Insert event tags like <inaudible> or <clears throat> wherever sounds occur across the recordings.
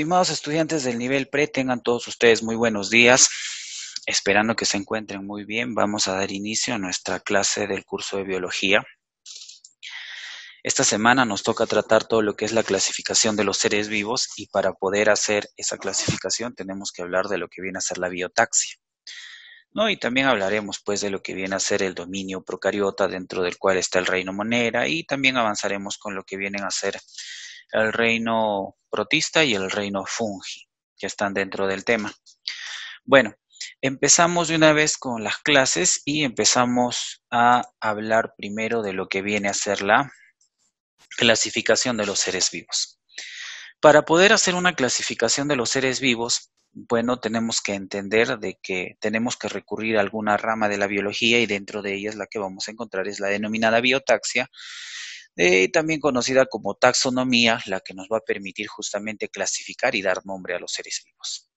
Estimados estudiantes del nivel pre, tengan todos ustedes muy buenos días. Esperando que se encuentren muy bien, vamos a dar inicio a nuestra clase del curso de biología. Esta semana nos toca tratar todo lo que es la clasificación de los seres vivos y para poder hacer esa clasificación tenemos que hablar de lo que viene a ser la biotaxia. ¿No? Y también hablaremos pues de lo que viene a ser el dominio procariota dentro del cual está el reino monera y también avanzaremos con lo que vienen a ser el reino protista y el reino fungi, que están dentro del tema. Bueno, empezamos de una vez con las clases y empezamos a hablar primero de lo que viene a ser la clasificación de los seres vivos. Para poder hacer una clasificación de los seres vivos, bueno, tenemos que entender de que tenemos que recurrir a alguna rama de la biología y dentro de ellas la que vamos a encontrar es la denominada biotaxia, eh, también conocida como taxonomía, la que nos va a permitir justamente clasificar y dar nombre a los seres vivos.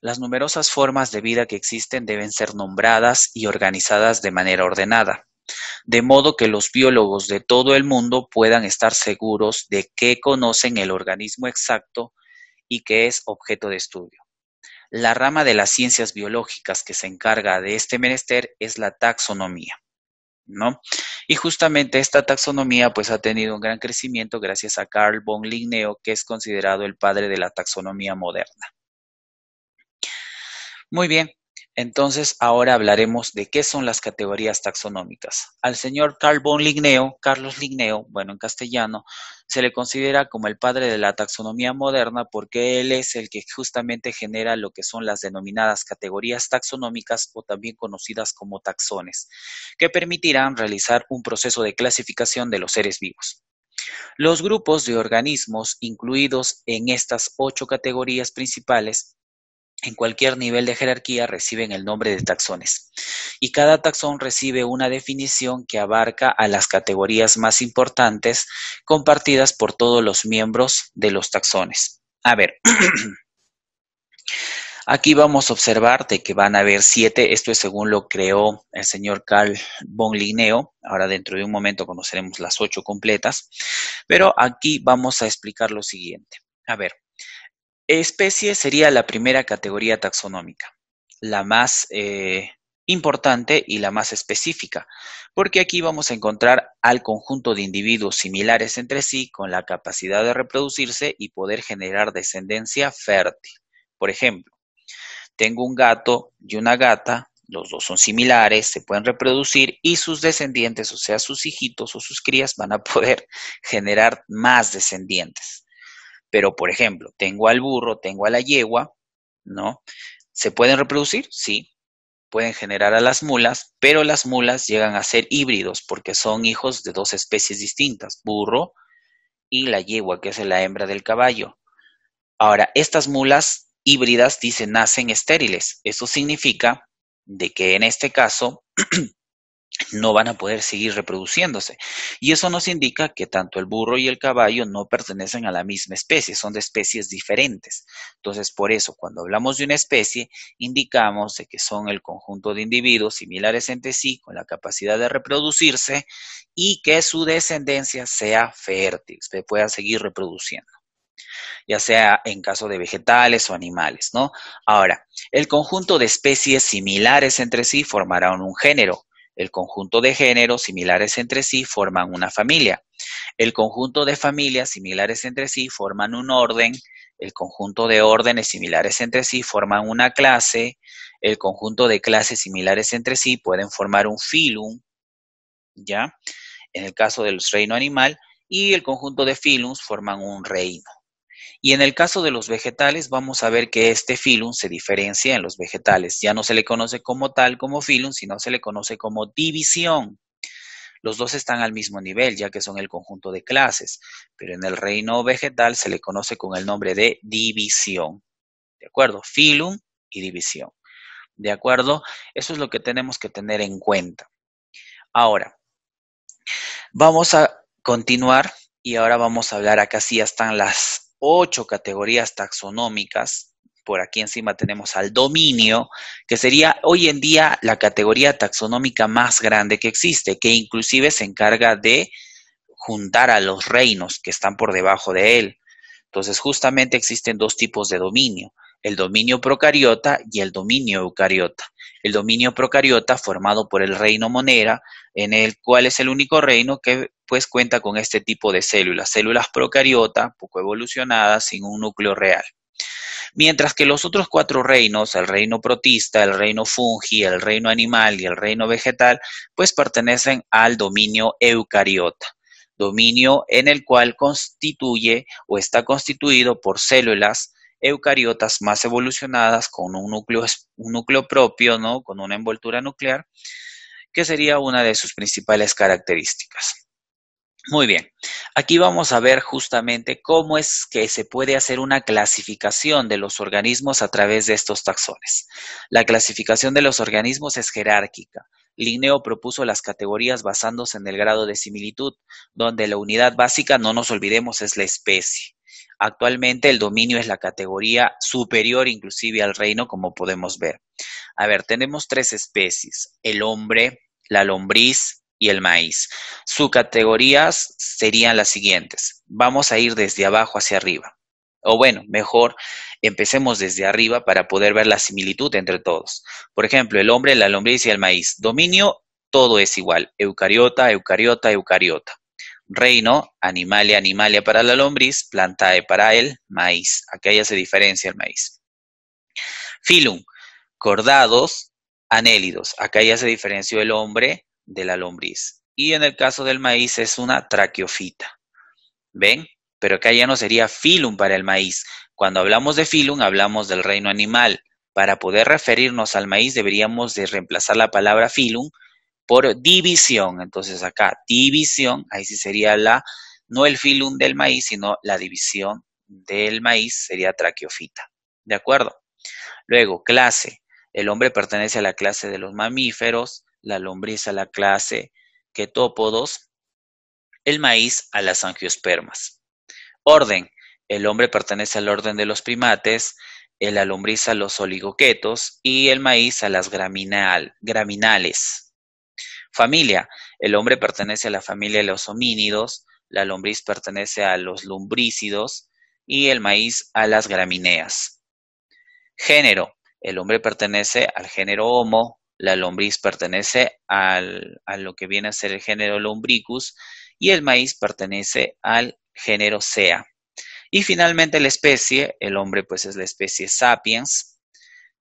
Las numerosas formas de vida que existen deben ser nombradas y organizadas de manera ordenada, de modo que los biólogos de todo el mundo puedan estar seguros de que conocen el organismo exacto y que es objeto de estudio. La rama de las ciencias biológicas que se encarga de este menester es la taxonomía. Y justamente esta taxonomía pues ha tenido un gran crecimiento gracias a Carl von Ligneo, que es considerado el padre de la taxonomía moderna. Muy bien, entonces, ahora hablaremos de qué son las categorías taxonómicas. Al señor Carl von Ligneo, Carlos Ligneo, bueno, en castellano, se le considera como el padre de la taxonomía moderna porque él es el que justamente genera lo que son las denominadas categorías taxonómicas o también conocidas como taxones, que permitirán realizar un proceso de clasificación de los seres vivos. Los grupos de organismos incluidos en estas ocho categorías principales en cualquier nivel de jerarquía reciben el nombre de taxones. Y cada taxón recibe una definición que abarca a las categorías más importantes compartidas por todos los miembros de los taxones. A ver, <clears throat> aquí vamos a observar que van a haber siete. Esto es según lo creó el señor Carl von Linneo. Ahora dentro de un momento conoceremos las ocho completas. Pero aquí vamos a explicar lo siguiente. A ver, Especie sería la primera categoría taxonómica, la más eh, importante y la más específica, porque aquí vamos a encontrar al conjunto de individuos similares entre sí con la capacidad de reproducirse y poder generar descendencia fértil. Por ejemplo, tengo un gato y una gata, los dos son similares, se pueden reproducir y sus descendientes, o sea, sus hijitos o sus crías, van a poder <laughs> generar más descendientes. Pero, por ejemplo, tengo al burro, tengo a la yegua, ¿no? ¿Se pueden reproducir? Sí, pueden generar a las mulas, pero las mulas llegan a ser híbridos porque son hijos de dos especies distintas, burro y la yegua, que es la hembra del caballo. Ahora, estas mulas híbridas, dicen nacen estériles. Eso significa de que en este caso <clears throat> no van a poder seguir reproduciéndose. Y eso nos indica que tanto el burro y el caballo no pertenecen a la misma especie, son de especies diferentes. Entonces, por eso, cuando hablamos de una especie, indicamos que son el conjunto de individuos similares entre sí, con la capacidad de reproducirse y que su descendencia sea fértil, se pueda seguir reproduciendo ya sea en caso de vegetales o animales, ¿no? Ahora, el conjunto de especies similares entre sí formarán un género, el conjunto de géneros similares entre sí forman una familia. El conjunto de familias similares entre sí forman un orden. El conjunto de órdenes similares entre sí forman una clase. El conjunto de clases similares entre sí pueden formar un filum, ¿ya? En el caso del reino animal. Y el conjunto de filums forman un reino. Y en el caso de los vegetales, vamos a ver que este filum se diferencia en los vegetales. Ya no se le conoce como tal, como filum, sino se le conoce como división. Los dos están al mismo nivel, ya que son el conjunto de clases, pero en el reino vegetal se le conoce con el nombre de división. ¿De acuerdo? Filum y división. ¿De acuerdo? Eso es lo que tenemos que tener en cuenta. Ahora, vamos a continuar y ahora vamos a hablar acá sí están las ocho categorías taxonómicas. Por aquí encima tenemos al dominio, que sería hoy en día la categoría taxonómica más grande que existe, que inclusive se encarga de juntar a los reinos que están por debajo de él. Entonces, justamente existen dos tipos de dominio el dominio procariota y el dominio eucariota. El dominio procariota formado por el reino monera, en el cual es el único reino que pues cuenta con este tipo de células, células procariota, poco evolucionadas, sin un núcleo real. Mientras que los otros cuatro reinos, el reino protista, el reino fungi, el reino animal y el reino vegetal, pues pertenecen al dominio eucariota dominio en el cual constituye o está constituido por células eucariotas más evolucionadas con un núcleo, propio, ¿no? Con una envoltura nuclear, que sería una de sus principales características. Muy bien, aquí vamos a ver justamente cómo es que se puede hacer una clasificación de los organismos a través de estos taxones. La clasificación de los organismos es jerárquica. Linneo propuso las categorías basándose en el grado de similitud, donde la unidad básica, no nos olvidemos, es la especie. Actualmente el dominio es la categoría superior inclusive al reino, como podemos ver. A ver, tenemos tres especies, el hombre, la lombriz y el maíz. Sus categorías serían las siguientes. Vamos a ir desde abajo hacia arriba. O bueno, mejor empecemos desde arriba para poder ver la similitud entre todos. Por ejemplo, el hombre, la lombriz y el maíz. Dominio, todo es igual. Eucariota, eucariota, eucariota reino, animalia, animalia para la lombriz, plantae para el maíz. Acá ya se diferencia el maíz. Filum, cordados, anélidos. Acá ya se diferenció el hombre de la lombriz. Y en el caso del maíz es una traqueofita. ¿Ven? Pero acá ya no sería filum para el maíz. Cuando hablamos de filum, hablamos del reino animal. Para poder referirnos al maíz, deberíamos de reemplazar la palabra filum por división. Entonces acá, división, ahí sí sería la, no el filum del maíz, sino la división del maíz sería traqueofita. ¿De acuerdo? Luego, clase. El hombre pertenece a la clase de los mamíferos, la lombriz a la clase ketópodos, el maíz a las angiospermas. Orden. El hombre pertenece al orden de los primates, la lombriz a los oligoquetos y el maíz a las graminales. Familia. El hombre pertenece a la familia de los homínidos, la lombriz pertenece a los lumbrícidos y el maíz a las gramíneas. Género. El hombre pertenece al género Homo, la lombriz pertenece a lo que viene a ser el género Lombricus y el maíz pertenece al género Sea. Y finalmente la especie, el hombre pues es la especie Sapiens,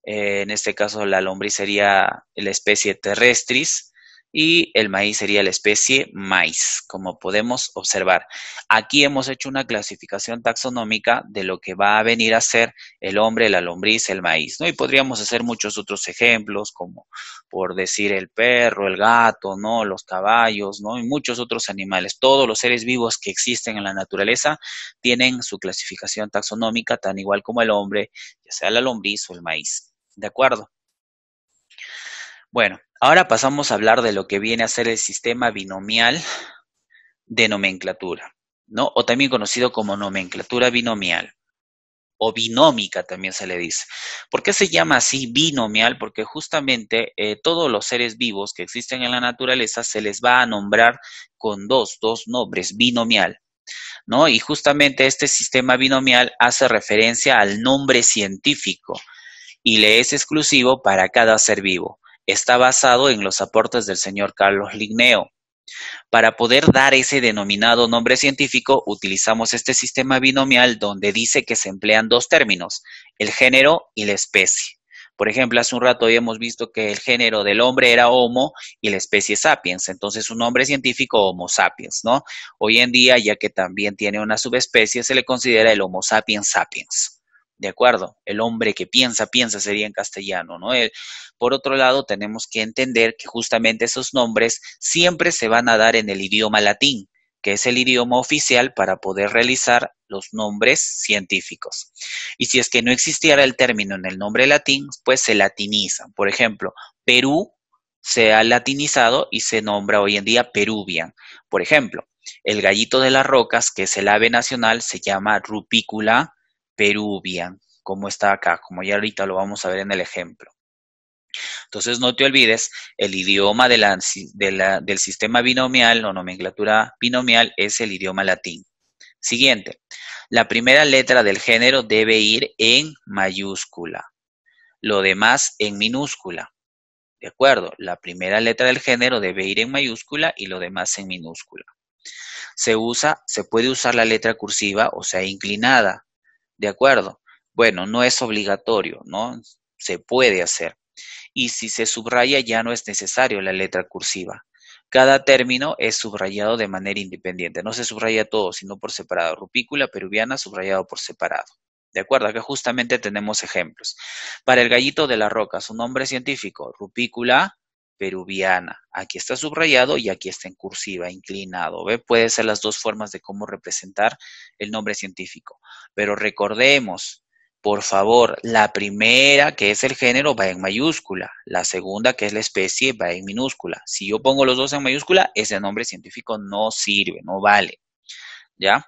eh, en este caso la lombriz sería la especie Terrestris y el maíz sería la especie maíz, como podemos observar. Aquí hemos hecho una clasificación taxonómica de lo que va a venir a ser el hombre, la lombriz, el maíz, ¿no? Y podríamos hacer muchos otros ejemplos, como por decir el perro, el gato, ¿no? Los caballos, ¿no? Y muchos otros animales. Todos los seres vivos que existen en la naturaleza tienen su clasificación taxonómica, tan igual como el hombre, ya sea la lombriz o el maíz. ¿De acuerdo? Bueno, ahora pasamos a hablar de lo que viene a ser el sistema binomial de nomenclatura, ¿no? O también conocido como nomenclatura binomial o binómica también se le dice. ¿Por qué se llama así binomial? Porque justamente eh, todos los seres vivos que existen en la naturaleza se les va a nombrar con dos, dos nombres, binomial. ¿No? Y justamente este sistema binomial hace referencia al nombre científico y le es exclusivo para cada ser vivo está basado en los aportes del señor Carlos Ligneo. Para poder dar ese denominado nombre científico, utilizamos este sistema binomial donde dice que se emplean dos términos, el género y la especie. Por ejemplo, hace un rato habíamos visto que el género del hombre era Homo y la especie Sapiens, entonces su nombre científico Homo sapiens, ¿no? Hoy en día, ya que también tiene una subespecie, se le considera el Homo sapiens sapiens. ¿De acuerdo? El hombre que piensa, piensa sería en castellano, ¿no? Por otro lado, tenemos que entender que justamente esos nombres siempre se van a dar en el idioma latín, que es el idioma oficial para poder realizar los nombres científicos. Y si es que no existiera el término en el nombre latín, pues se latinizan. Por ejemplo, Perú se ha latinizado y se nombra hoy en día Peruvian. Por ejemplo, el gallito de las rocas, que es el ave nacional, se llama Rupicula peruvian, como está acá, como ya ahorita lo vamos a ver en el ejemplo. Entonces, no te olvides, el idioma del sistema binomial o nomenclatura binomial es el idioma latín. Siguiente, la primera letra del género debe ir en mayúscula, lo demás en minúscula. ¿De acuerdo? La primera letra del género debe ir en mayúscula y lo demás en minúscula. Se usa, se puede usar la letra cursiva, o sea, inclinada. ¿De acuerdo? Bueno, no es obligatorio, ¿no? Se puede hacer y si se subraya ya no es necesario la letra cursiva. Cada término es subrayado de manera independiente, no se subraya todo, sino por separado. Rupícula peruviana subrayado por separado. De acuerdo, acá justamente tenemos ejemplos. Para el gallito de la roca, su nombre científico, Rupícula peruviana. Aquí está subrayado y aquí está en cursiva, inclinado. ¿ve? Puede ser las dos formas de cómo representar el nombre científico. Pero recordemos, por favor, la primera, que es el género, va en mayúscula. La segunda, que es la especie, va en minúscula. Si yo pongo los dos en mayúscula, ese nombre científico no sirve, no vale. ¿Ya?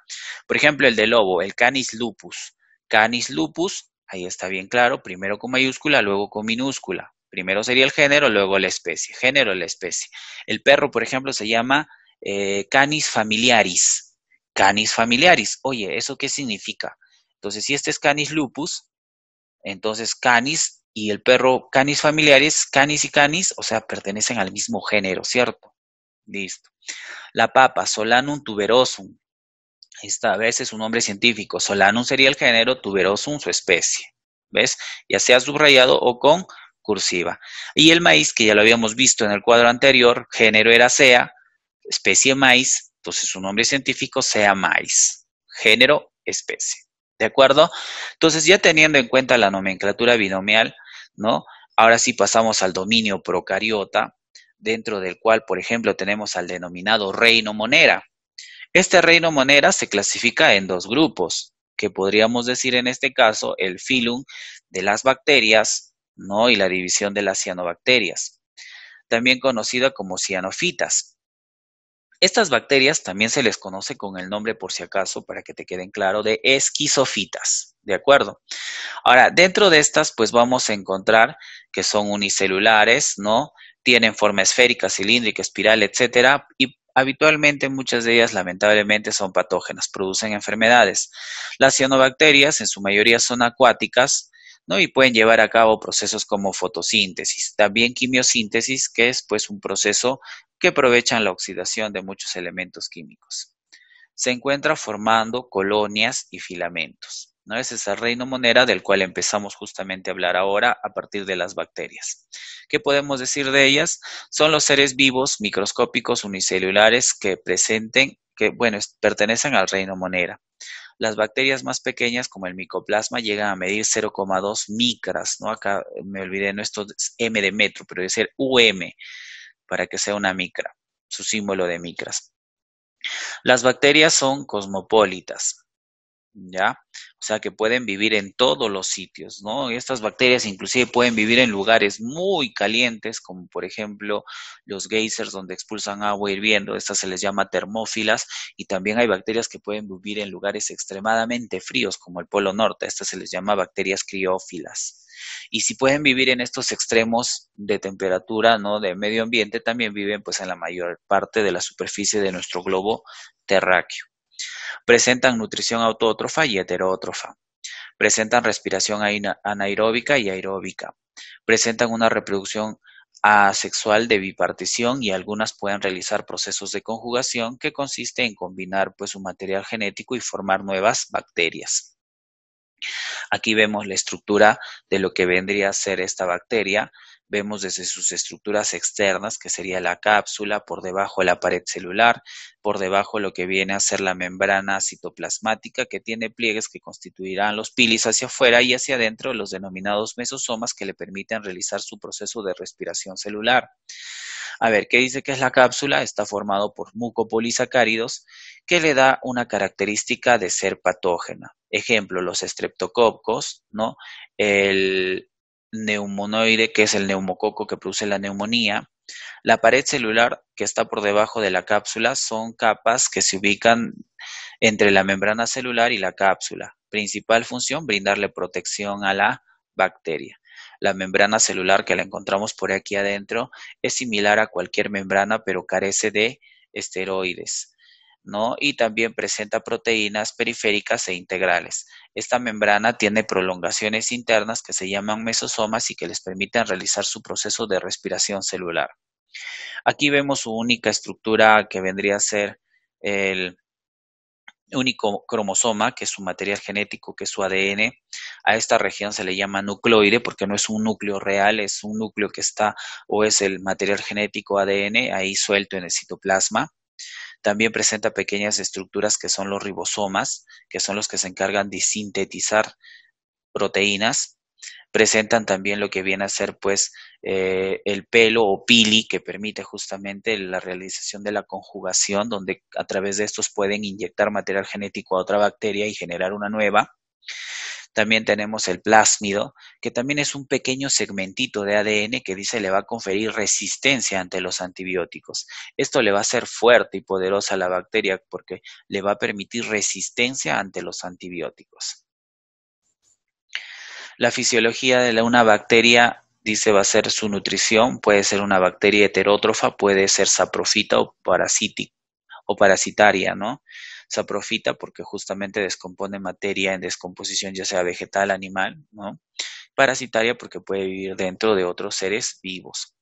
Por ejemplo, el de lobo, el canis lupus. Canis lupus, ahí está bien claro, primero con mayúscula, luego con minúscula. Primero sería el género, luego la especie. Género, la especie. El perro, por ejemplo, se llama eh, canis familiaris. Canis familiaris. Oye, ¿eso qué significa? Entonces, si este es Canis lupus, entonces Canis y el perro Canis familiares, Canis y Canis, o sea, pertenecen al mismo género, ¿cierto? Listo. La papa, Solanum tuberosum. Esta vez es un nombre científico. Solanum sería el género, tuberosum su especie. ¿Ves? Ya sea subrayado o con cursiva. Y el maíz, que ya lo habíamos visto en el cuadro anterior, género era sea, especie maíz, entonces su nombre científico sea maíz, género, especie. ¿De acuerdo? Entonces, ya teniendo en cuenta la nomenclatura binomial, ¿no? Ahora sí pasamos al dominio procariota, dentro del cual, por ejemplo, tenemos al denominado reino monera. Este reino monera se clasifica en dos grupos, que podríamos decir en este caso el filum de las bacterias, ¿no? Y la división de las cianobacterias, también conocida como cianofitas. Estas bacterias también se les conoce con el nombre, por si acaso, para que te queden claro, de esquizofitas, ¿de acuerdo? Ahora, dentro de estas, pues vamos a encontrar que son unicelulares, ¿no? Tienen forma esférica, cilíndrica, espiral, etcétera, y habitualmente muchas de ellas lamentablemente son patógenas, producen enfermedades. Las cianobacterias en su mayoría son acuáticas, y pueden llevar a cabo procesos como fotosíntesis, también quimiosíntesis, que es pues un proceso que aprovechan la oxidación de muchos elementos químicos. Se encuentra formando colonias y filamentos. ¿no? Ese es el reino monera del cual empezamos justamente a hablar ahora a partir de las bacterias. ¿Qué podemos decir de ellas? Son los seres vivos microscópicos unicelulares que presenten, que bueno, pertenecen al reino monera. Las bacterias más pequeñas, como el micoplasma, llegan a medir 0,2 micras, ¿no? Acá me olvidé, no esto es M de metro, pero debe ser UM para que sea una micra, su símbolo de micras. Las bacterias son cosmopolitas. ¿ya? O sea, que pueden vivir en todos los sitios, ¿no? Estas bacterias inclusive pueden vivir en lugares muy calientes, como por ejemplo los geysers donde expulsan agua hirviendo, estas se les llama termófilas, y también hay bacterias que pueden vivir en lugares extremadamente fríos, como el Polo Norte, estas se les llama bacterias criófilas. Y si pueden vivir en estos extremos de temperatura, ¿no? De medio ambiente, también viven pues en la mayor parte de la superficie de nuestro globo terráqueo. Presentan nutrición autótrofa y heterótrofa. Presentan respiración anaeróbica y aeróbica. Presentan una reproducción asexual de bipartición y algunas pueden realizar procesos de conjugación que consiste en combinar pues un material genético y formar nuevas bacterias. Aquí vemos la estructura de lo que vendría a ser esta bacteria vemos desde sus estructuras externas, que sería la cápsula, por debajo la pared celular, por debajo lo que viene a ser la membrana citoplasmática, que tiene pliegues que constituirán los pilis hacia afuera y hacia adentro los denominados mesosomas que le permiten realizar su proceso de respiración celular. A ver, ¿qué dice que es la cápsula? Está formado por mucopolisacáridos que le da una característica de ser patógena. Ejemplo, los estreptococos, ¿no? El, neumonoide, que es el neumococo que produce la neumonía. La pared celular que está por debajo de la cápsula son capas que se ubican entre la membrana celular y la cápsula. Principal función, brindarle protección a la bacteria. La membrana celular que la encontramos por aquí adentro es similar a cualquier membrana, pero carece de esteroides. Y también presenta proteínas periféricas e integrales. Esta membrana tiene prolongaciones internas que se llaman mesosomas y que les permiten realizar su proceso de respiración celular. Aquí vemos su única estructura que vendría a ser el único cromosoma, que es su material genético, que es su ADN. A esta región se le llama nucleoide porque no es un núcleo real, es un núcleo que está o es el material genético ADN ahí suelto en el citoplasma. También presenta pequeñas estructuras que son los ribosomas, que son los que se encargan de sintetizar proteínas. Presentan también lo que viene a ser pues eh, el pelo o pili que permite justamente la realización de la conjugación donde a través de estos pueden inyectar material genético a otra bacteria y generar una nueva. También tenemos el plásmido, que también es un pequeño segmentito de ADN que dice le va a conferir resistencia ante los antibióticos. Esto le va a hacer fuerte y poderosa a la bacteria porque le va a permitir resistencia ante los antibióticos. La fisiología de una bacteria dice va a ser su nutrición, puede ser una bacteria heterótrofa, puede ser saprofita o, parasítica, o parasitaria, ¿no? Se aprofita porque justamente descompone materia en descomposición ya sea vegetal, animal, ¿no? Parasitaria porque puede vivir dentro de otros seres vivos,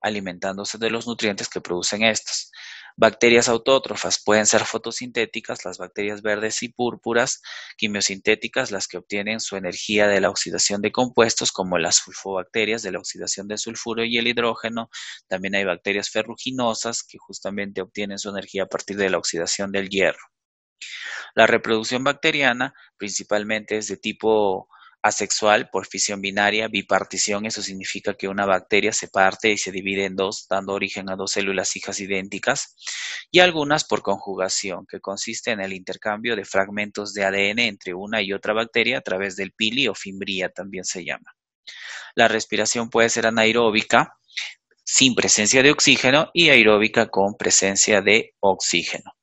alimentándose de los nutrientes que producen estos. Bacterias autótrofas pueden ser fotosintéticas, las bacterias verdes y púrpuras, quimiosintéticas, las que obtienen su energía de la oxidación de compuestos, como las sulfobacterias de la oxidación de sulfuro y el hidrógeno. También hay bacterias ferruginosas que justamente obtienen su energía a partir de la oxidación del hierro. La reproducción bacteriana principalmente es de tipo asexual por fisión binaria, bipartición, eso significa que una bacteria se parte y se divide en dos, dando origen a dos células hijas idénticas, y algunas por conjugación, que consiste en el intercambio de fragmentos de ADN entre una y otra bacteria a través del pili o fimbría también se llama. La respiración puede ser anaeróbica sin presencia de oxígeno y aeróbica con presencia de oxígeno.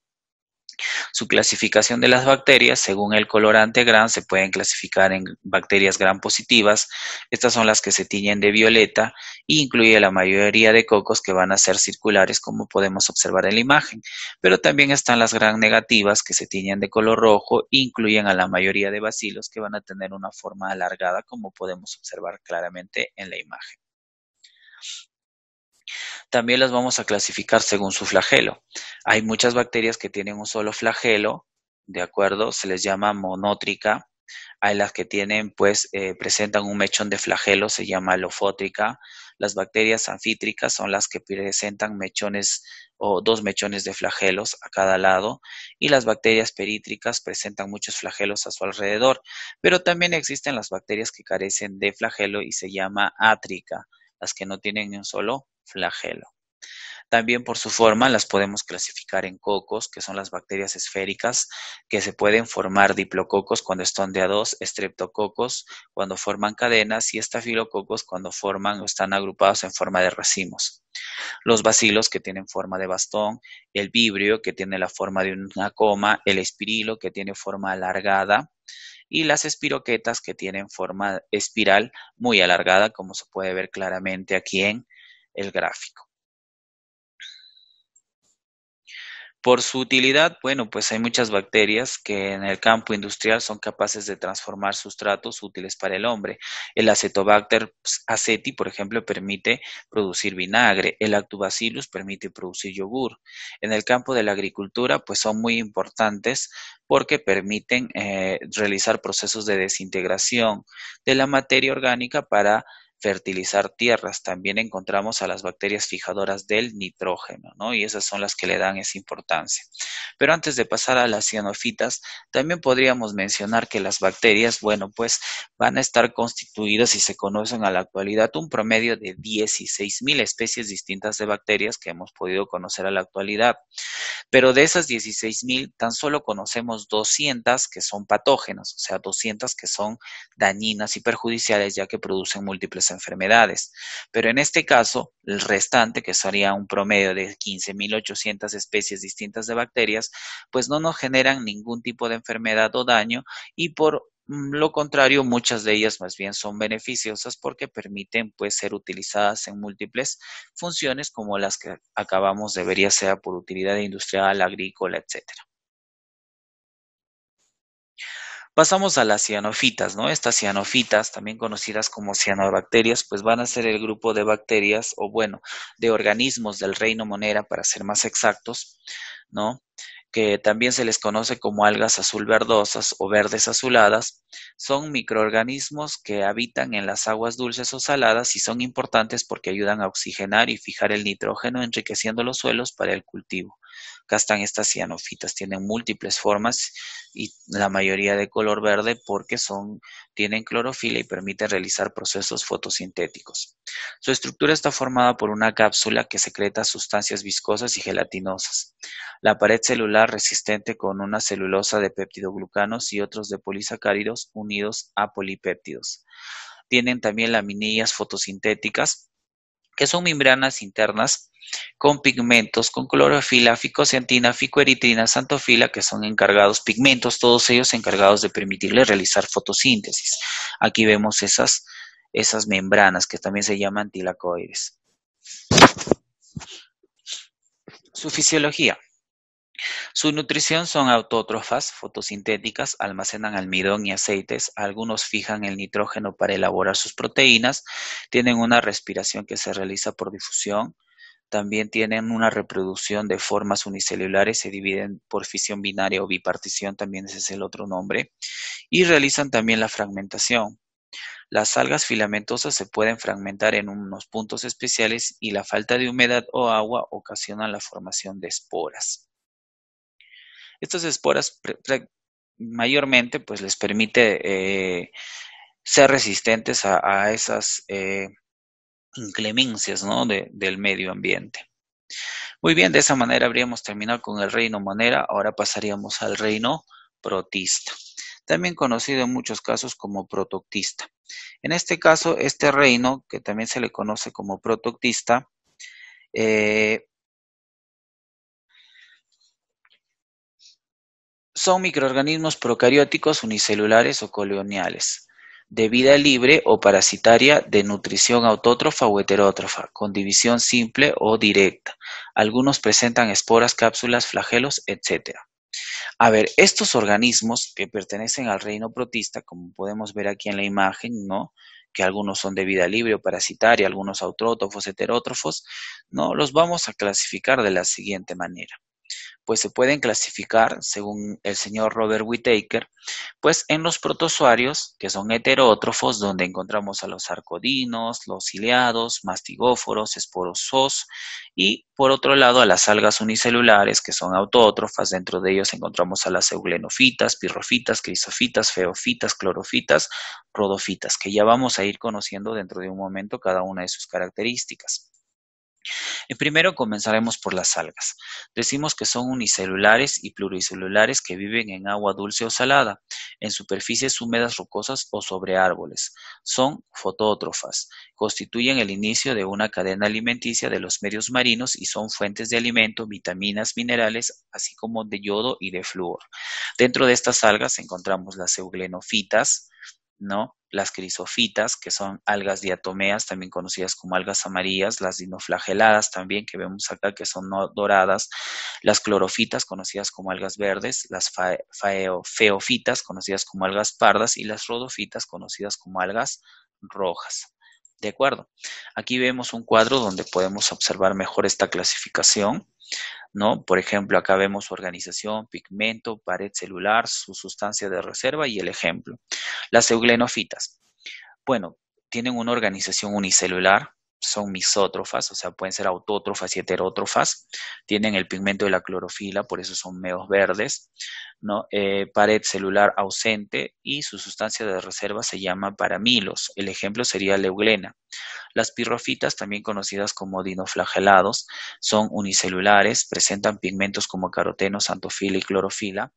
Su clasificación de las bacterias, según el colorante gran se pueden clasificar en bacterias gran positivas. Estas son las que se tiñen de violeta e incluye la mayoría de cocos que van a ser circulares, como podemos observar en la imagen. Pero también están las gran negativas que se tiñen de color rojo e incluyen a la mayoría de bacilos que van a tener una forma alargada, como podemos observar claramente en la imagen también las vamos a clasificar según su flagelo. Hay muchas bacterias que tienen un solo flagelo, ¿de acuerdo? Se les llama monótrica. Hay las que tienen, pues, eh, presentan un mechón de flagelo, se llama lofótrica. Las bacterias anfítricas son las que presentan mechones o dos mechones de flagelos a cada lado. Y las bacterias perítricas presentan muchos flagelos a su alrededor. Pero también existen las bacterias que carecen de flagelo y se llama átrica las que no tienen un solo flagelo. También por su forma las podemos clasificar en cocos, que son las bacterias esféricas que se pueden formar diplococos cuando están de a dos, estreptococos cuando forman cadenas y estafilococos cuando forman o están agrupados en forma de racimos. Los bacilos que tienen forma de bastón, el vibrio que tiene la forma de una coma, el espirilo que tiene forma alargada, y las espiroquetas que tienen forma espiral muy alargada, como se puede ver claramente aquí en el gráfico. Por su utilidad, bueno, pues hay muchas bacterias que en el campo industrial son capaces de transformar sustratos útiles para el hombre. El acetobacter pues, aceti, por ejemplo, permite producir vinagre. El lactobacillus permite producir yogur. En el campo de la agricultura, pues son muy importantes porque permiten eh, realizar procesos de desintegración de la materia orgánica para fertilizar tierras. También encontramos a las bacterias fijadoras del nitrógeno, ¿no? Y esas son las que le dan esa importancia. Pero antes de pasar a las cianofitas, también podríamos mencionar que las bacterias, bueno, pues van a estar constituidas y se conocen a la actualidad un promedio de mil especies distintas de bacterias que hemos podido conocer a la actualidad pero de esas 16.000 tan solo conocemos 200 que son patógenas, o sea, 200 que son dañinas y perjudiciales ya que producen múltiples enfermedades. Pero en este caso, el restante, que sería un promedio de 15.800 especies distintas de bacterias, pues no nos generan ningún tipo de enfermedad o daño y por Mm, lo contrario, muchas de ellas más bien son beneficiosas porque permiten pues, ser utilizadas en múltiples funciones como las que acabamos de ver, ya sea por utilidad industrial, agrícola, etc. Pasamos a las cianofitas, ¿no? Estas cianofitas, también conocidas como cianobacterias, pues van a ser el grupo de bacterias o, bueno, de organismos del reino monera, para ser más exactos, ¿no? que también se les conoce como algas azul verdosas o verdes azuladas, son microorganismos que habitan en las aguas dulces o saladas y son importantes porque ayudan a oxigenar y fijar el nitrógeno enriqueciendo los suelos para el cultivo están estas cianofitas, tienen múltiples formas y la mayoría de color verde porque son, tienen clorofila y permiten realizar procesos fotosintéticos. Su estructura está formada por una cápsula que secreta sustancias viscosas y gelatinosas. La pared celular resistente con una celulosa de peptidoglucanos y otros de polisacáridos unidos a polipéptidos. Tienen también laminillas fotosintéticas que son membranas internas con pigmentos, con clorofila, ficociantina, ficoeritrina, santofila, que son encargados, pigmentos, todos ellos encargados de permitirle realizar fotosíntesis. Aquí vemos esas, esas membranas que también se llaman tilacoides. Su fisiología. Su nutrición son autótrofas, fotosintéticas, almacenan almidón y aceites, algunos fijan el nitrógeno para elaborar sus proteínas, tienen una respiración que se realiza por difusión, también tienen una reproducción de formas unicelulares, se dividen por fisión binaria o bipartición, también ese es el otro nombre, y realizan también la fragmentación. Las algas filamentosas se pueden fragmentar en unos puntos especiales y la falta de humedad o agua ocasiona la formación de esporas. Estas esporas mayormente pues les permite eh, ser resistentes a, esas eh, inclemencias del medio ambiente. Muy bien, de esa manera habríamos terminado con el reino monera, ahora pasaríamos al reino protista, también conocido en muchos casos como protoctista. En este caso, este reino, que también se le conoce como protoctista, eh, Son microorganismos procarióticos unicelulares o coloniales, de vida libre o parasitaria, de nutrición autótrofa o heterótrofa, con división simple o directa. Algunos presentan esporas, cápsulas, flagelos, etc. A ver, estos organismos que pertenecen al reino protista, como podemos ver aquí en la imagen, ¿no? que algunos son de vida libre o parasitaria, algunos autótrofos, heterótrofos, ¿no? Los vamos a clasificar de la siguiente manera pues se pueden clasificar, según el señor Robert Whittaker, pues en los protozoarios, que son heterótrofos, donde encontramos a los arcodinos, los ciliados, mastigóforos, esporosos, y por otro lado a las algas unicelulares, que son autótrofas, dentro de ellos encontramos a las euglenofitas, pirrofitas, crisofitas, feofitas, clorofitas, rodofitas, que ya vamos a ir conociendo dentro de un momento cada una de sus características. En primero comenzaremos por las algas. Decimos que son unicelulares y pluricelulares que viven en agua dulce o salada, en superficies húmedas rocosas o sobre árboles. Son fotótrofas. Constituyen el inicio de una cadena alimenticia de los medios marinos y son fuentes de alimento, vitaminas, minerales, así como de yodo y de flúor. Dentro de estas algas encontramos las euglenofitas, ¿no? Las crisofitas, que son algas diatomeas, también conocidas como algas amarillas, las dinoflageladas también, que vemos acá que son no doradas, las clorofitas, conocidas como algas verdes, las feofitas, conocidas como algas pardas, y las rodofitas, conocidas como algas rojas. ¿De acuerdo? Aquí vemos un cuadro donde podemos observar mejor esta clasificación, ¿no? Por ejemplo, acá vemos organización, pigmento, pared celular, su sustancia de reserva y el ejemplo. Las euglenofitas. Bueno, tienen una organización unicelular, son misótrofas, o sea, pueden ser autótrofas y heterótrofas, tienen el pigmento de la clorofila, por eso son meos verdes, ¿no? Eh, pared celular ausente y su sustancia de reserva se llama paramilos. El ejemplo sería leuglena. Las pirrofitas, también conocidas como dinoflagelados, son unicelulares, presentan pigmentos como caroteno, santofila y clorofila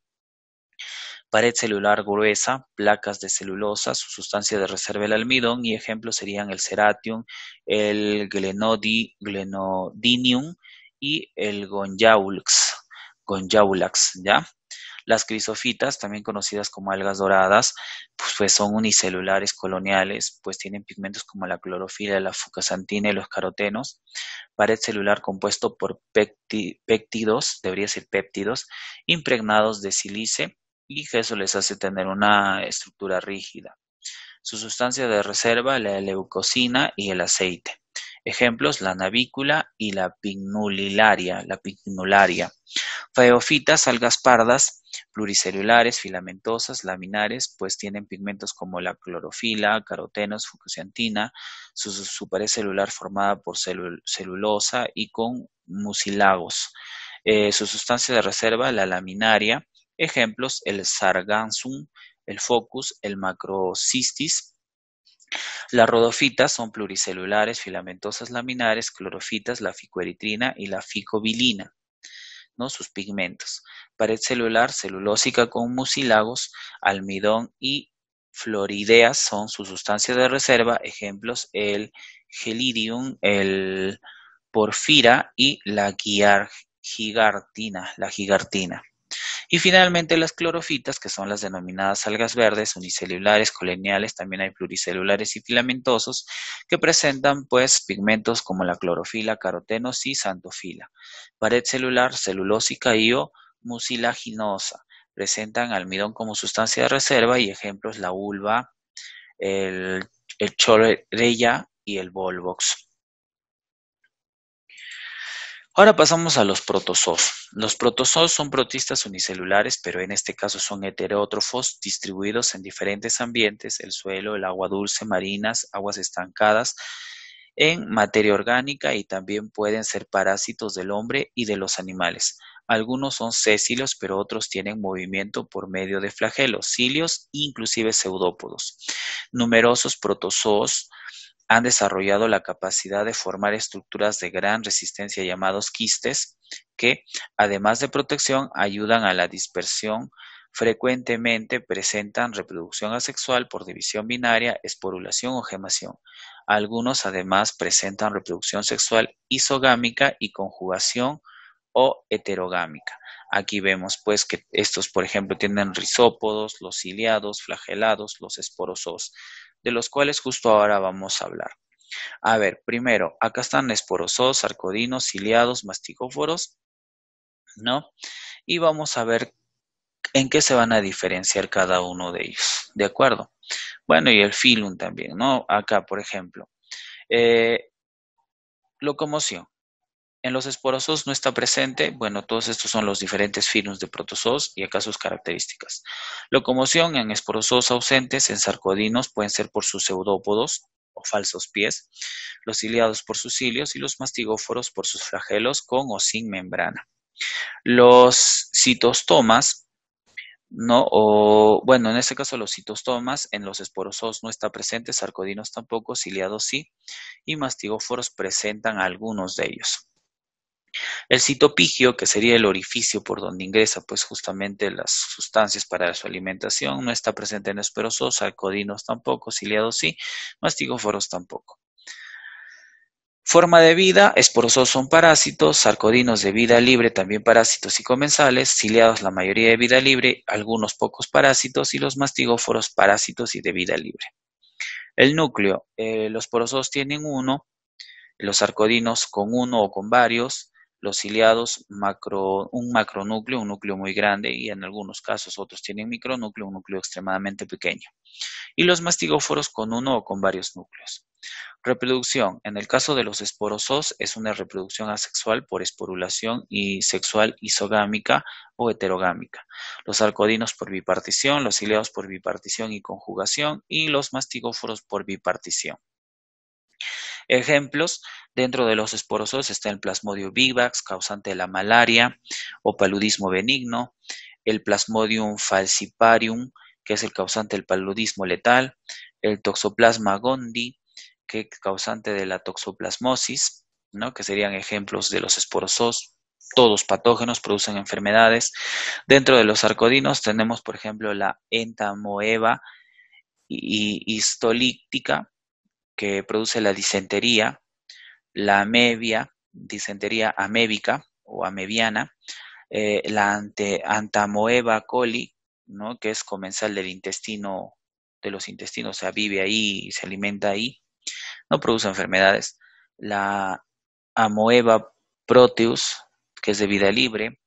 pared celular gruesa, placas de celulosa, su sustancia de reserva el almidón y ejemplos serían el ceratium, el glenodinium y el gonjaulax, ¿ya? Las crisofitas, también conocidas como algas doradas, pues, pues, son unicelulares coloniales, pues tienen pigmentos como la clorofila, la fucasantina y los carotenos. Pared celular compuesto por péptidos, debería ser péptidos, impregnados de silice y eso les hace tener una estructura rígida. Su sustancia de reserva, la leucocina y el aceite. Ejemplos, la navícula y la pignulilaria. la pignularia. Feofitas, algas pardas, pluricelulares, filamentosas, laminares, pues tienen pigmentos como la clorofila, carotenos, fucociantina, su, pared celular formada por celulosa y con mucilagos. Eh, su sustancia de reserva, la laminaria, Ejemplos, el sargansum, el focus, el macrocystis. Las rodofitas son pluricelulares, filamentosas laminares, clorofitas, la ficoeritrina y la ficobilina. ¿no? sus pigmentos, pared celular, celulósica con mucilagos, almidón y florideas son sus sustancias de reserva, ejemplos el gelidium, el porfira y la gigartina, la gigartina. Y finalmente las clorofitas, que son las denominadas algas verdes, unicelulares, coleniales, también hay pluricelulares y filamentosos, que presentan pues pigmentos como la clorofila, carotenos y santofila. Pared celular, celulósica y o mucilaginosa. Presentan almidón como sustancia de reserva y ejemplos la ulva, el, el y el volvox. Ahora pasamos a los protozoos. Los protozoos son protistas unicelulares, pero en este caso son heterótrofos distribuidos en diferentes ambientes, el suelo, el agua dulce, marinas, aguas estancadas, en materia orgánica y también pueden ser parásitos del hombre y de los animales. Algunos son cécilos, pero otros tienen movimiento por medio de flagelos, cilios, e inclusive pseudópodos. Numerosos protozoos han desarrollado la capacidad de formar estructuras de gran resistencia llamados quistes, que, además de protección, ayudan a la dispersión. Frecuentemente presentan reproducción asexual por división binaria, esporulación o gemación. Algunos además presentan reproducción sexual isogámica y conjugación o heterogámica. Aquí vemos pues que estos, por ejemplo, tienen rizópodos, los ciliados, flagelados, los esporosos de los cuales justo ahora vamos a hablar. A ver, primero, acá están esporosos, arcodinos, ciliados, masticóforos, ¿no? Y vamos a ver en qué se van a diferenciar cada uno de ellos, ¿de acuerdo? Bueno, y el filum también, ¿no? Acá, por ejemplo, eh, locomoción. En los esporosos no está presente, bueno, todos estos son los diferentes filos de protozoos y acá sus características. Locomoción en esporosos ausentes, en sarcodinos pueden ser por sus pseudópodos o falsos pies, los ciliados por sus cilios y los mastigóforos por sus flagelos con o sin membrana. Los citostomas ¿no? bueno, en este caso los citostomas, en los esporosos no está presente, sarcodinos tampoco, ciliados sí, y mastigóforos presentan algunos de ellos. El citopigio, que sería el orificio por donde ingresa pues justamente las sustancias para su alimentación, no está presente en esperosos, sarcodinos tampoco, ciliados sí, mastigóforos tampoco. Forma de vida, esporosos son parásitos, sarcodinos de vida libre también parásitos y comensales, ciliados la mayoría de vida libre, algunos pocos parásitos y los mastigóforos parásitos y de vida libre. El núcleo, eh, los porosos tienen uno, los sarcodinos con uno o con varios, los ciliados, un macronúcleo, un núcleo muy grande y en algunos casos otros tienen micronúcleo, un núcleo extremadamente pequeño. Y los mastigóforos con uno o con varios núcleos. Reproducción. En el caso de los esporosos es una reproducción asexual por esporulación y sexual isogámica o heterogámica. Los arcodinos por bipartición, los ciliados por bipartición y conjugación y los mastigóforos por bipartición. Ejemplos, dentro de los esporosos está el Plasmodium vivax, causante de la malaria o paludismo benigno, el Plasmodium falciparium, que es el causante del paludismo letal, el Toxoplasma gondii, que es causante de la toxoplasmosis, ¿no? que serían ejemplos de los esporosos. Todos patógenos producen enfermedades. Dentro de los arcodinos tenemos, por ejemplo, la entamoeba histolítica que produce la disentería, la amebia, disentería amébica o amebiana, eh, la ante, antamoeba coli, ¿no? que es comensal del intestino, de los intestinos, o sea, vive ahí, se alimenta ahí, no produce enfermedades. La amoeba proteus, que es de vida libre,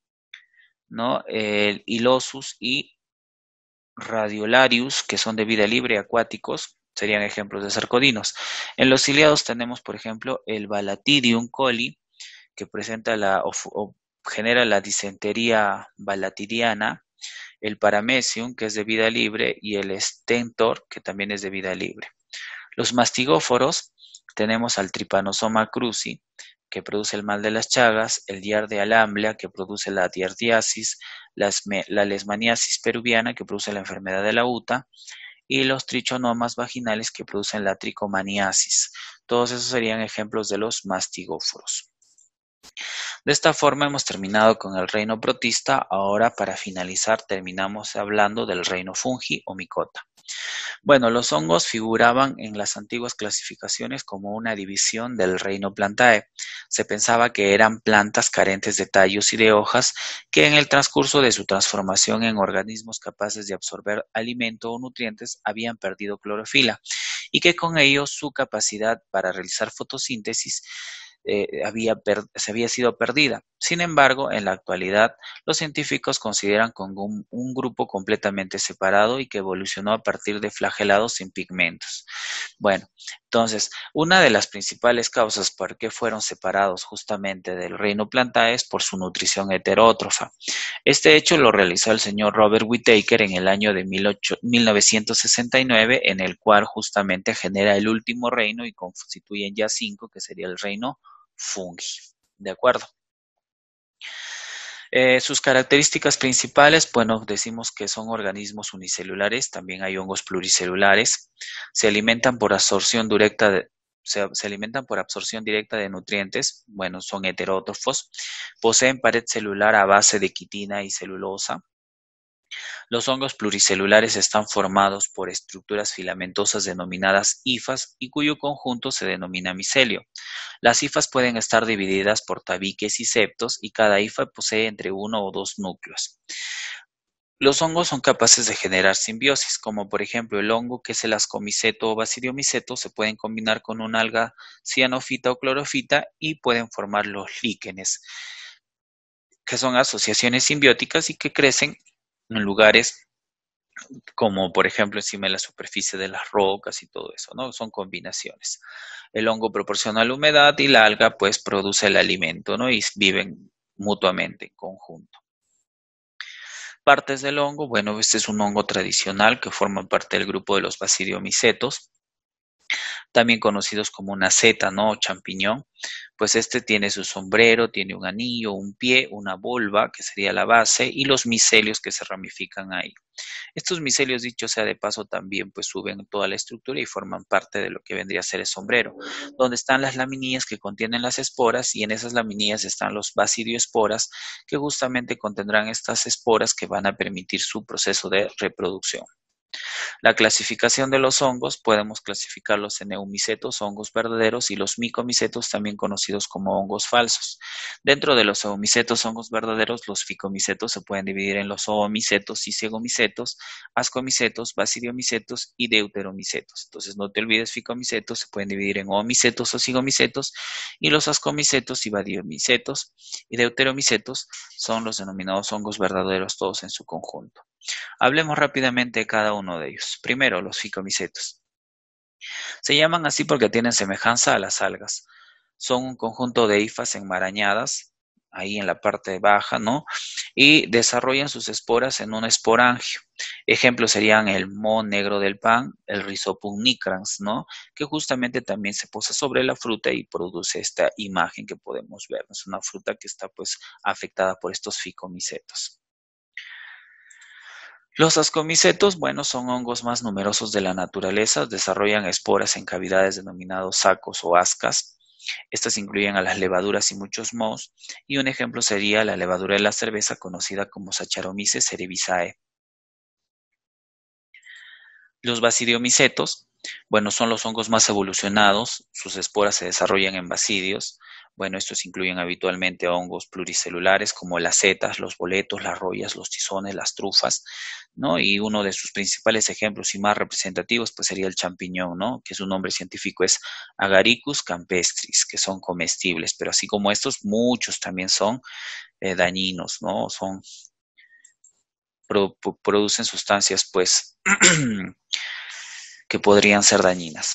¿no? el ilosus y radiolarius, que son de vida libre acuáticos, serían ejemplos de sarcodinos. En los ciliados tenemos, por ejemplo, el Balatidium coli, que presenta la, genera la disentería balatidiana, el paramecium, que es de vida libre, y el stentor, que también es de vida libre. Los mastigóforos, tenemos al Trypanosoma cruzi, que produce el mal de las chagas, el diar de que produce la diardiasis, la, lesmaniasis peruviana, que produce la enfermedad de la UTA, y los trichonomas vaginales que producen la tricomaniasis. Todos esos serían ejemplos de los mastigóforos. De esta forma hemos terminado con el reino protista. Ahora, para finalizar, terminamos hablando del reino fungi o micota. Bueno, los hongos figuraban en las antiguas clasificaciones como una división del reino plantae. Se pensaba que eran plantas carentes de tallos y de hojas que en el transcurso de su transformación en organismos capaces de absorber alimento o nutrientes habían perdido clorofila y que con ello su capacidad para realizar fotosíntesis eh, se había sido perdida. Sin embargo, en la actualidad, los científicos consideran como un, grupo completamente separado y que evolucionó a partir de flagelados sin pigmentos. Bueno, entonces, una de las principales causas por qué fueron separados justamente del reino planta es por su nutrición heterótrofa. Este hecho lo realizó el señor Robert Whittaker en el año de 1969, en el cual justamente genera el último reino y constituyen ya cinco, que sería el reino fungi. ¿De acuerdo? Eh, sus características principales, bueno, decimos que son organismos unicelulares, también hay hongos pluricelulares, se alimentan por absorción directa se, alimentan por absorción directa de nutrientes, bueno, son heterótrofos, poseen pared celular a base de quitina y celulosa, los hongos pluricelulares están formados por estructuras filamentosas denominadas hifas y cuyo conjunto se denomina micelio. Las hifas pueden estar divididas por tabiques y septos y cada hifa posee entre uno o dos núcleos. Los hongos son capaces de generar simbiosis, como por ejemplo el hongo que es el ascomiceto o basidiomiceto, se pueden combinar con un alga cianofita o clorofita y pueden formar los líquenes, que son asociaciones simbióticas y que crecen en lugares como por ejemplo encima de la superficie de las rocas y todo eso, ¿no? Son combinaciones. El hongo proporciona la humedad y la alga pues produce el alimento, ¿no? Y viven mutuamente en conjunto. Partes del hongo, bueno, este es un hongo tradicional que forma parte del grupo de los basidiomicetos también conocidos como una seta, ¿no? O champiñón. Pues este tiene su sombrero, tiene un anillo, un pie, una volva, que sería la base, y los micelios que se ramifican ahí. Estos micelios, dicho sea de paso, también pues suben toda la estructura y forman parte de lo que vendría a ser el sombrero, donde están las laminillas que contienen las esporas y en esas laminillas están los basidiosporas que justamente contendrán estas esporas que van a permitir su proceso de reproducción. La clasificación de los hongos podemos clasificarlos en eumicetos, hongos verdaderos y los micomicetos, también conocidos como hongos falsos. Dentro de los eumicetos, hongos verdaderos, los ficomicetos se pueden dividir en los oomicetos y cigomicetos, ascomicetos, basidiomicetos y deuteromicetos. Entonces no te olvides, ficomicetos se pueden dividir en oomicetos o cigomicetos y los ascomicetos y badiomicetos y deuteromicetos son los denominados hongos verdaderos todos en su conjunto. Hablemos rápidamente de cada uno de ellos. Primero, los ficomicetos Se llaman así porque tienen semejanza a las algas. Son un conjunto de hifas enmarañadas, ahí en la parte baja, ¿no? Y desarrollan sus esporas en un esporangio. Ejemplos serían el mo negro del pan, el Rhizopum ¿no? Que justamente también se posa sobre la fruta y produce esta imagen que podemos ver. Es una fruta que está pues afectada por estos ficomicetos. Los ascomicetos, bueno, son hongos más numerosos de la naturaleza, desarrollan esporas en cavidades denominados sacos o ascas. Estas incluyen a las levaduras y muchos mohos, y un ejemplo sería la levadura de la cerveza conocida como Saccharomyces cerevisiae. Los basidiomicetos, bueno, son los hongos más evolucionados, sus esporas se desarrollan en basidios, bueno, estos incluyen habitualmente hongos pluricelulares como las setas, los boletos, las royas, los tizones, las trufas, ¿no? Y uno de sus principales ejemplos y más representativos pues sería el champiñón, ¿no? Que su nombre científico es Agaricus campestris, que son comestibles, pero así como estos, muchos también son eh, dañinos, ¿no? Son producen sustancias pues <clears throat> que podrían ser dañinas.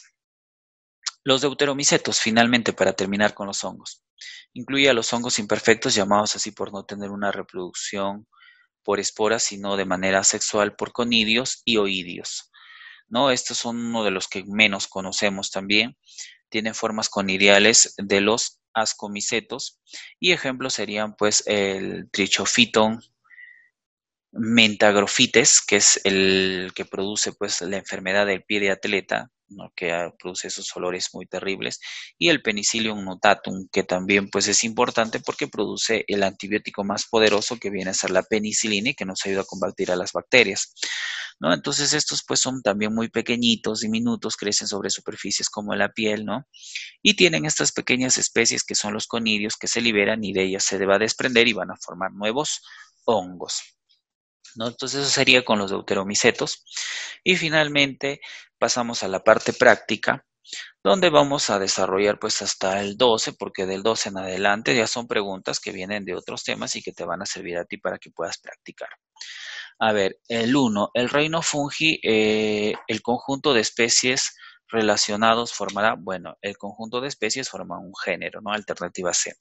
Los deuteromicetos, finalmente, para terminar con los hongos. Incluye a los hongos imperfectos, llamados así por no tener una reproducción por esporas, sino de manera sexual por conidios y oídios. ¿no? Estos son uno de los que menos conocemos también. Tienen formas conidiales de los ascomicetos y ejemplos serían pues el trichophyton, mentagrofites, que es el que produce pues la enfermedad del pie de atleta, que produce esos olores muy terribles, y el penicillium notatum, que también pues, es importante porque produce el antibiótico más poderoso que viene a ser la penicilina y que nos ayuda a combatir a las bacterias. ¿no? Entonces estos pues son también muy pequeñitos, diminutos, crecen sobre superficies como la piel, ¿no? Y tienen estas pequeñas especies que son los conidios que se liberan y de ellas se va a desprender y van a formar nuevos hongos. Entonces eso sería con los deuteromicetos. Y finalmente pasamos a la parte práctica, donde vamos a desarrollar pues hasta el 12, porque del 12 en adelante ya son preguntas que vienen de otros temas y que te van a servir a ti para que puedas practicar. A ver, el 1, el reino fungi, eh, el conjunto de especies relacionados formará, bueno, el conjunto de especies forma un género, ¿no? Alternativa C.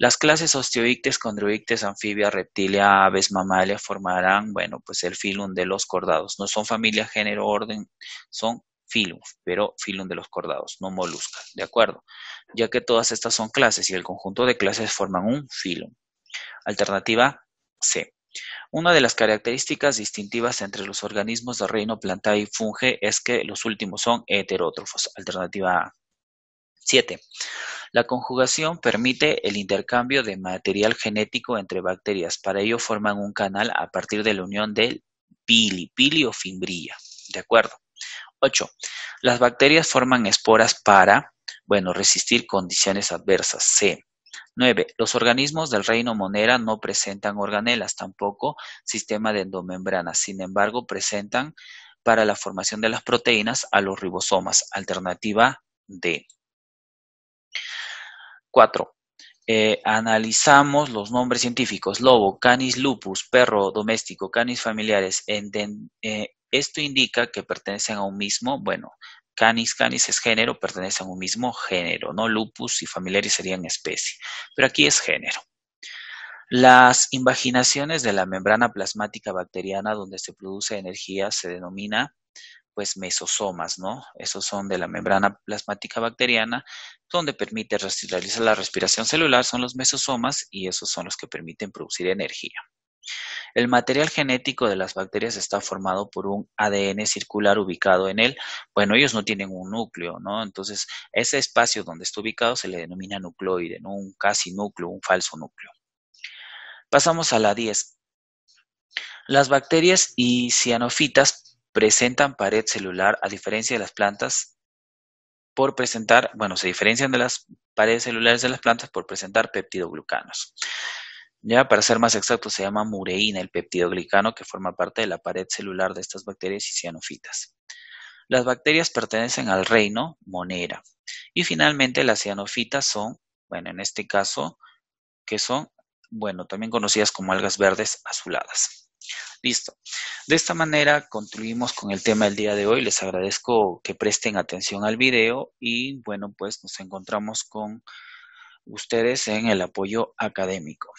Las clases osteoictes, condroictes, anfibia, reptilia, aves, mamalia formarán, bueno, pues el filum de los cordados. No son familia, género, orden, son filum, pero filum de los cordados, no molusca, ¿de acuerdo? Ya que todas estas son clases y el conjunto de clases forman un filum. Alternativa C. Una de las características distintivas entre los organismos de reino planta y funge es que los últimos son heterótrofos. Alternativa A. 7. La conjugación permite el intercambio de material genético entre bacterias. Para ello forman un canal a partir de la unión del pili, pili o fimbrilla. ¿De acuerdo? 8. Las bacterias forman esporas para, bueno, resistir condiciones adversas. C. 9. Los organismos del reino monera no presentan organelas, tampoco sistema de endomembrana. Sin embargo, presentan para la formación de las proteínas a los ribosomas. Alternativa D. 4. Eh, analizamos los nombres científicos, lobo, canis lupus, perro doméstico, canis familiares. Eh, esto indica que pertenecen a un mismo, bueno, canis, canis es género, pertenecen a un mismo género, ¿no? Lupus y familiares serían especie, pero aquí es género. Las invaginaciones de la membrana plasmática bacteriana donde se produce energía se denomina pues mesosomas, ¿no? Esos son de la membrana plasmática bacteriana, donde permite realizar la respiración celular, son los mesosomas y esos son los que permiten producir energía. El material genético de las bacterias está formado por un ADN circular ubicado en él. Bueno, ellos no tienen un núcleo, ¿no? Entonces, ese espacio donde está ubicado se le denomina nucleoide, ¿no? Un casi núcleo, un falso núcleo. Pasamos a la 10. Las bacterias y cianofitas Presentan pared celular a diferencia de las plantas por presentar, bueno, se diferencian de las paredes celulares de las plantas por presentar peptidoglucanos. Ya, para ser más exacto, se llama mureína el peptidoglicano que forma parte de la pared celular de estas bacterias y cianofitas. Las bacterias pertenecen al reino monera. Y finalmente, las cianofitas son, bueno, en este caso, que son, bueno, también conocidas como algas verdes azuladas. Listo. De esta manera concluimos con el tema del día de hoy. Les agradezco que presten atención al video y bueno, pues nos encontramos con ustedes en el apoyo académico.